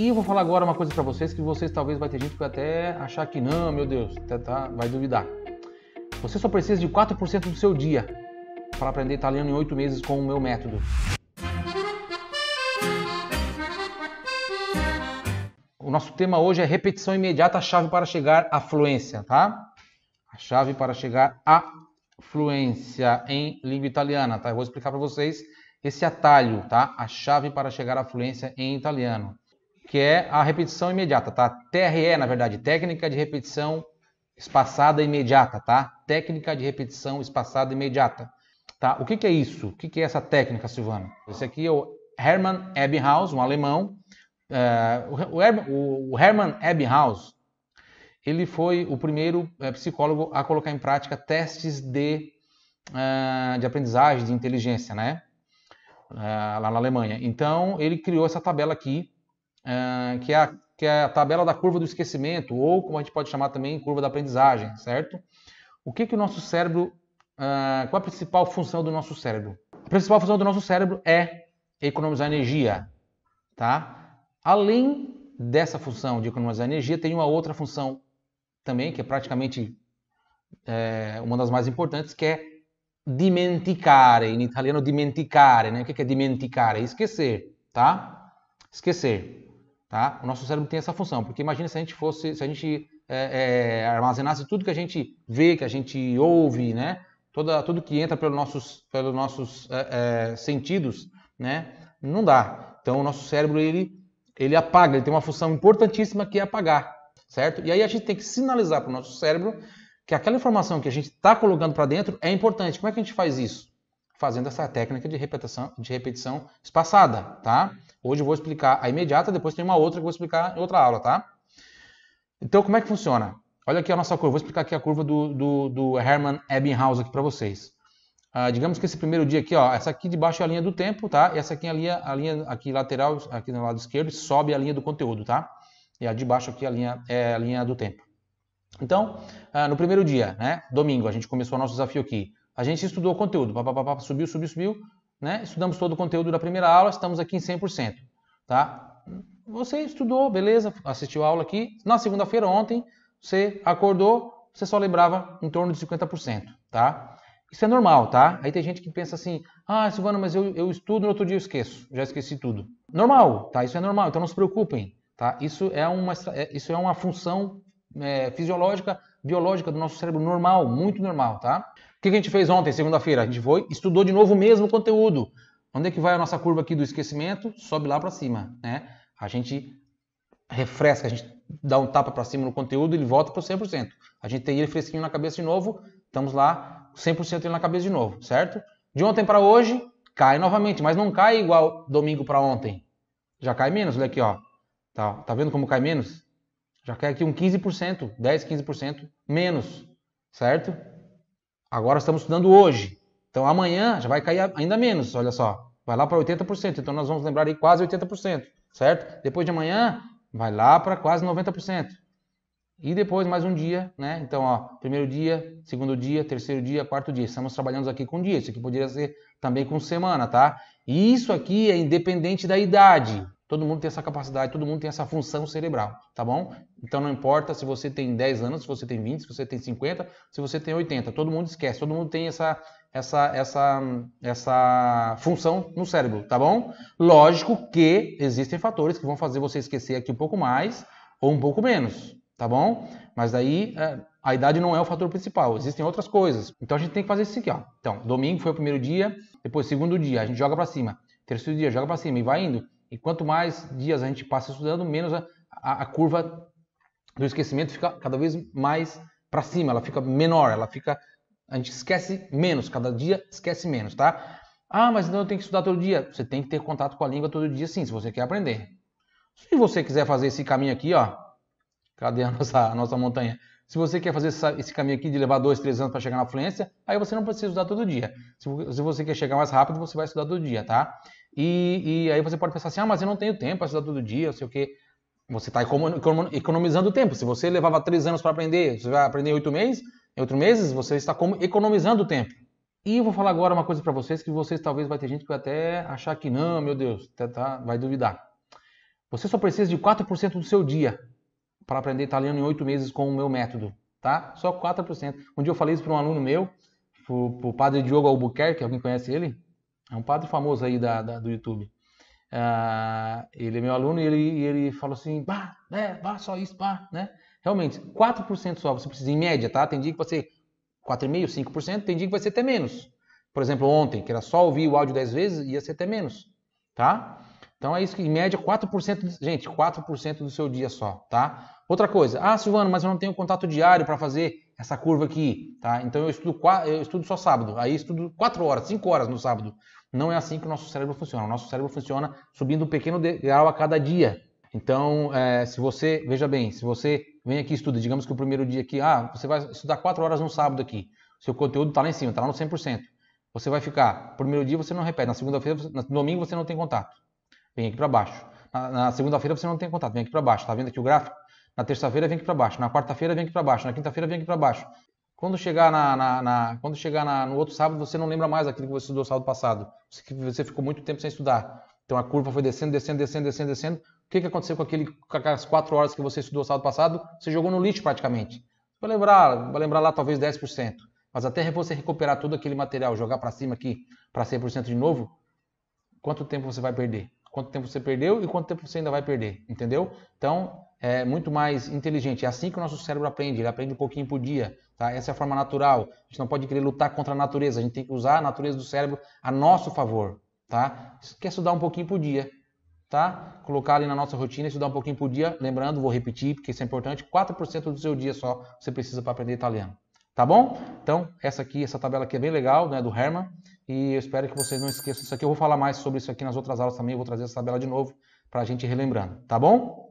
E eu vou falar agora uma coisa para vocês que vocês talvez vai ter gente que vai até achar que não, meu Deus, tá, tá vai duvidar. Você só precisa de 4% do seu dia para aprender italiano em 8 meses com o meu método. O nosso tema hoje é repetição imediata, a chave para chegar à fluência, tá? A chave para chegar à fluência em língua italiana, tá? Eu vou explicar para vocês esse atalho, tá? A chave para chegar à fluência em italiano que é a repetição imediata, tá? TRE, na verdade, técnica de repetição espaçada imediata, tá? Técnica de repetição espaçada imediata. Tá? O que, que é isso? O que, que é essa técnica, Silvana? Esse aqui é o Hermann Ebbinghaus, um alemão. Uh, o, Hermann, o Hermann Ebbinghaus, ele foi o primeiro é, psicólogo a colocar em prática testes de, uh, de aprendizagem de inteligência, né? Uh, lá na Alemanha. Então, ele criou essa tabela aqui, é, que, é a, que é a tabela da curva do esquecimento, ou como a gente pode chamar também, curva da aprendizagem, certo? O que, que o nosso cérebro. É, qual a principal função do nosso cérebro? A principal função do nosso cérebro é economizar energia, tá? Além dessa função de economizar energia, tem uma outra função também, que é praticamente é, uma das mais importantes, que é dimenticare. Em italiano, dimenticare, né? O que é dimenticare? É esquecer, tá? Esquecer. Tá? O nosso cérebro tem essa função, porque imagina se a gente fosse, se a gente é, é, armazenasse tudo que a gente vê, que a gente ouve, né? Toda, tudo que entra pelos nossos, pelos nossos é, é sentidos, né? Não dá. Então o nosso cérebro ele, ele apaga, ele tem uma função importantíssima que é apagar, certo? E aí a gente tem que sinalizar para o nosso cérebro que aquela informação que a gente está colocando para dentro é importante. Como é que a gente faz isso? fazendo essa técnica de repetição, de repetição espaçada, tá? Hoje eu vou explicar a imediata, depois tem uma outra que eu vou explicar em outra aula, tá? Então, como é que funciona? Olha aqui a nossa curva, vou explicar aqui a curva do, do, do Hermann Ebbinghaus aqui para vocês. Ah, digamos que esse primeiro dia aqui, ó, essa aqui de baixo é a linha do tempo, tá? E essa aqui é a linha, a linha aqui lateral, aqui no lado esquerdo, sobe a linha do conteúdo, tá? E a de baixo aqui é a linha, é a linha do tempo. Então, ah, no primeiro dia, né, domingo, a gente começou o nosso desafio aqui. A gente estudou o conteúdo, subiu, subiu, subiu, né? Estudamos todo o conteúdo da primeira aula, estamos aqui em 100%, tá? Você estudou, beleza, assistiu a aula aqui. Na segunda-feira, ontem, você acordou, você só lembrava em torno de 50%, tá? Isso é normal, tá? Aí tem gente que pensa assim, ah, Silvano, mas eu, eu estudo, no outro dia eu esqueço, já esqueci tudo. Normal, tá? Isso é normal, então não se preocupem, tá? Isso é uma, é, isso é uma função é, fisiológica, biológica do nosso cérebro normal, muito normal, tá? O que a gente fez ontem, segunda-feira? A gente foi, estudou de novo o mesmo conteúdo. Onde é que vai a nossa curva aqui do esquecimento? Sobe lá para cima, né? A gente refresca, a gente dá um tapa para cima no conteúdo, ele volta para o 100%. A gente tem ele fresquinho na cabeça de novo, estamos lá 100% ele na cabeça de novo, certo? De ontem para hoje, cai novamente, mas não cai igual domingo para ontem. Já cai menos, olha aqui, ó. Tá, tá vendo como cai menos? Já cai aqui um 15%, 10, 15% menos, certo? Agora estamos estudando hoje. Então amanhã já vai cair ainda menos, olha só. Vai lá para 80%. Então nós vamos lembrar aí quase 80%, certo? Depois de amanhã, vai lá para quase 90%. E depois mais um dia, né? Então, ó, primeiro dia, segundo dia, terceiro dia, quarto dia. Estamos trabalhando aqui com dia. Isso aqui poderia ser também com semana, tá? E isso aqui é independente da idade. Todo mundo tem essa capacidade, todo mundo tem essa função cerebral, tá bom? Então não importa se você tem 10 anos, se você tem 20, se você tem 50, se você tem 80, todo mundo esquece, todo mundo tem essa essa essa essa função no cérebro, tá bom? Lógico que existem fatores que vão fazer você esquecer aqui um pouco mais ou um pouco menos, tá bom? Mas daí é, a idade não é o fator principal, existem outras coisas. Então a gente tem que fazer isso aqui, ó. Então, domingo foi o primeiro dia, depois segundo dia, a gente joga para cima. Terceiro dia, joga para cima e vai indo. E quanto mais dias a gente passa estudando, menos a, a, a curva do esquecimento fica cada vez mais para cima, ela fica menor, ela fica a gente esquece menos, cada dia esquece menos, tá? Ah, mas então eu tenho que estudar todo dia. Você tem que ter contato com a língua todo dia, sim, se você quer aprender. Se você quiser fazer esse caminho aqui, ó, cadê a nossa, a nossa montanha? Se você quer fazer essa, esse caminho aqui de levar dois, três anos para chegar na fluência, aí você não precisa estudar todo dia. Se, se, você quer chegar mais rápido, você vai estudar todo dia, tá? E, e aí você pode pensar assim, ah, mas eu não tenho tempo para estudar todo dia, não sei o quê. Você está economizando tempo. Se você levava três anos para aprender, você vai aprender oito meses, em oito meses, você está economizando tempo. E eu vou falar agora uma coisa para vocês que vocês talvez vai ter gente que vai até achar que não, meu Deus, tá, tá, vai duvidar. Você só precisa de 4% do seu dia para aprender italiano em oito meses com o meu método, tá? Só 4%. Um dia eu falei isso para um aluno meu, para o padre Diogo Albuquerque, alguém conhece ele? É um padre famoso aí da, da do YouTube. Ah, ele é meu aluno e ele, ele falou assim, pá, né, só isso, pá, né? Realmente, 4% só você precisa, em média, tá? Tem dia que vai ser 4,5%, 5%, tem dia que vai ser até menos. Por exemplo, ontem, que era só ouvir o áudio 10 vezes, ia ser até menos, tá? Então é isso que, em média, 4%, gente, 4% do seu dia só, tá? Outra coisa, ah, Silvano, mas eu não tenho contato diário para fazer essa curva aqui, tá? Então eu estudo, eu estudo só sábado, aí estudo 4 horas, 5 horas no sábado. Não é assim que o nosso cérebro funciona. O nosso cérebro funciona subindo um pequeno degrau a cada dia. Então, é, se você, veja bem, se você vem aqui e estuda, digamos que o primeiro dia aqui, ah, você vai estudar 4 horas no sábado aqui, seu conteúdo está lá em cima, está lá no 100%. Você vai ficar, primeiro dia você não repete, na segunda-feira, no domingo você não tem contato vem aqui para baixo. Na, na segunda-feira você não tem contato, vem aqui para baixo. Está vendo aqui o gráfico? Na terça-feira vem aqui para baixo, na quarta-feira vem aqui para baixo, na quinta-feira vem aqui para baixo. Quando chegar, na, na, na quando chegar na, no outro sábado, você não lembra mais aquilo que você estudou sábado passado. Você, ficou muito tempo sem estudar. Então a curva foi descendo, descendo, descendo, descendo, descendo. O que, que aconteceu com, aquele, com aquelas quatro horas que você estudou sábado passado? Você jogou no lixo praticamente. Vai lembrar, vai lembrar lá talvez 10%. Mas até você recuperar todo aquele material, jogar para cima aqui para 100% de novo, quanto tempo você vai perder? quanto tempo você perdeu e quanto tempo você ainda vai perder, entendeu? Então, é muito mais inteligente. É assim que o nosso cérebro aprende, ele aprende um pouquinho por dia, tá? Essa é a forma natural. A gente não pode querer lutar contra a natureza, a gente tem que usar a natureza do cérebro a nosso favor, tá? Quer estudar um pouquinho por dia, tá? Colocar ali na nossa rotina, estudar um pouquinho por dia, lembrando, vou repetir, porque isso é importante, 4% do seu dia só você precisa para aprender italiano. Tá bom? Então, essa aqui, essa tabela aqui é bem legal, né, do Herman. E eu espero que vocês não esqueçam isso aqui. Eu vou falar mais sobre isso aqui nas outras aulas também. Eu vou trazer essa tabela de novo para a gente relembrando. Tá bom?